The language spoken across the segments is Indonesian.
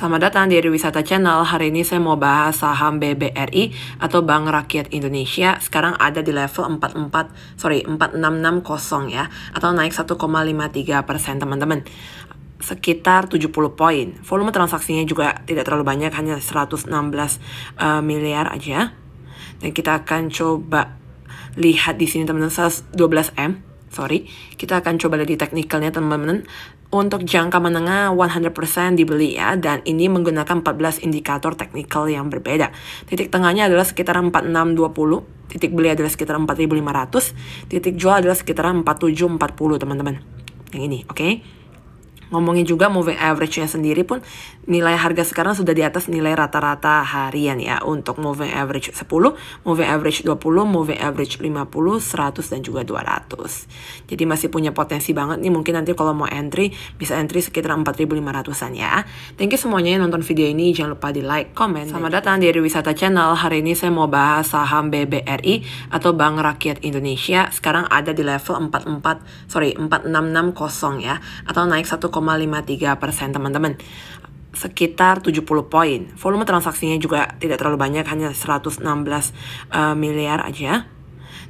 Selamat datang di Wisata Channel. Hari ini saya mau bahas saham BBRI atau Bank Rakyat Indonesia. Sekarang ada di level 44, sorry 4660 ya, atau naik 1,53 persen teman-teman sekitar 70 poin. Volume transaksinya juga tidak terlalu banyak, hanya 116 uh, eh, miliar aja. Dan kita akan coba lihat di sini teman-teman 12 M sorry, kita akan coba dari teknikalnya teman-teman. Untuk jangka menengah 100% dibeli ya, dan ini menggunakan 14 indikator teknikal yang berbeda. Titik tengahnya adalah sekitar 4620, titik beli adalah sekitar 4500, titik jual adalah sekitar 4740 teman-teman. Yang ini, oke? Okay? Ngomongin juga moving average-nya sendiri pun nilai harga sekarang sudah di atas nilai rata-rata harian ya untuk moving average 10, moving average 20, moving average 50, 100 dan juga 200. Jadi masih punya potensi banget nih mungkin nanti kalau mau entry bisa entry sekitar 4.500-an ya. Thank you semuanya yang nonton video ini. Jangan lupa di like, comment. Selamat datang di Wisata Channel. Hari ini saya mau bahas saham BBRI atau Bank Rakyat Indonesia. Sekarang ada di level 44 sorry 4660 ya atau naik 1, 0,53 persen teman-teman sekitar 70 poin. Volume transaksinya juga tidak terlalu banyak, hanya 116 uh, eh, miliar aja.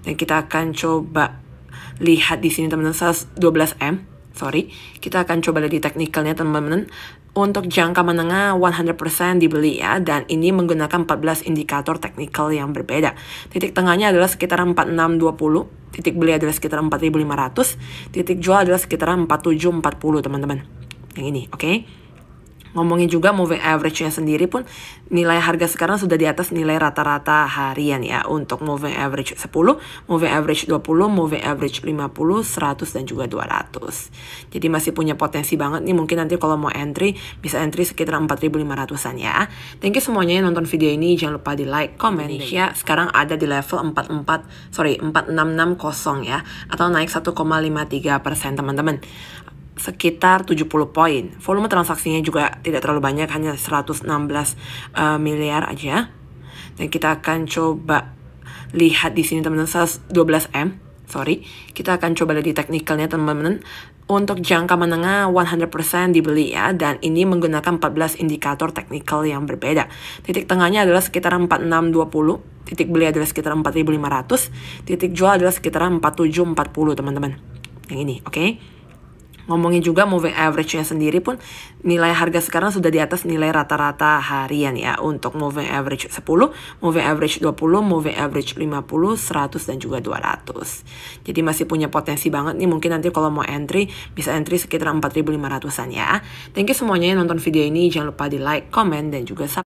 Dan kita akan coba lihat di sini teman-teman 12M. Sorry, kita akan coba lihat di teknikalnya teman-teman. Untuk jangka menengah 100% dibeli ya dan ini menggunakan 14 indikator teknikal yang berbeda. Titik tengahnya adalah sekitar 4620 titik beli adalah sekitar 4500 titik jual adalah sekitar 4740 teman-teman yang ini oke okay? Ngomongin juga moving average-nya sendiri pun nilai harga sekarang sudah di atas nilai rata-rata harian ya untuk moving average 10, moving average 20, moving average 50, 100 dan juga 200. Jadi masih punya potensi banget nih mungkin nanti kalau mau entry bisa entry sekitar 4500-an ya. Thank you semuanya yang nonton video ini jangan lupa di like, comment ya. Sekarang ada di level 44 sorry 4660 ya atau naik 1,53% teman-teman sekitar 70 poin. Volume transaksinya juga tidak terlalu banyak, hanya 116 uh, eh, miliar aja. Dan kita akan coba lihat di sini teman-teman 12M, sorry. Kita akan coba lihat di teknikalnya teman-teman. Untuk jangka menengah 100% dibeli ya dan ini menggunakan 14 indikator teknikal yang berbeda. Titik tengahnya adalah sekitar 4620, titik beli adalah sekitar 4500, titik jual adalah sekitar 4740 teman-teman. Yang ini, oke? Okay? Ngomongin juga moving average-nya sendiri pun nilai harga sekarang sudah di atas nilai rata-rata harian ya untuk moving average 10, moving average 20, moving average 50, 100 dan juga 200. Jadi masih punya potensi banget nih mungkin nanti kalau mau entry bisa entry sekitar 4500-an ya. Thank you semuanya yang nonton video ini, jangan lupa di like, comment dan juga subscribe.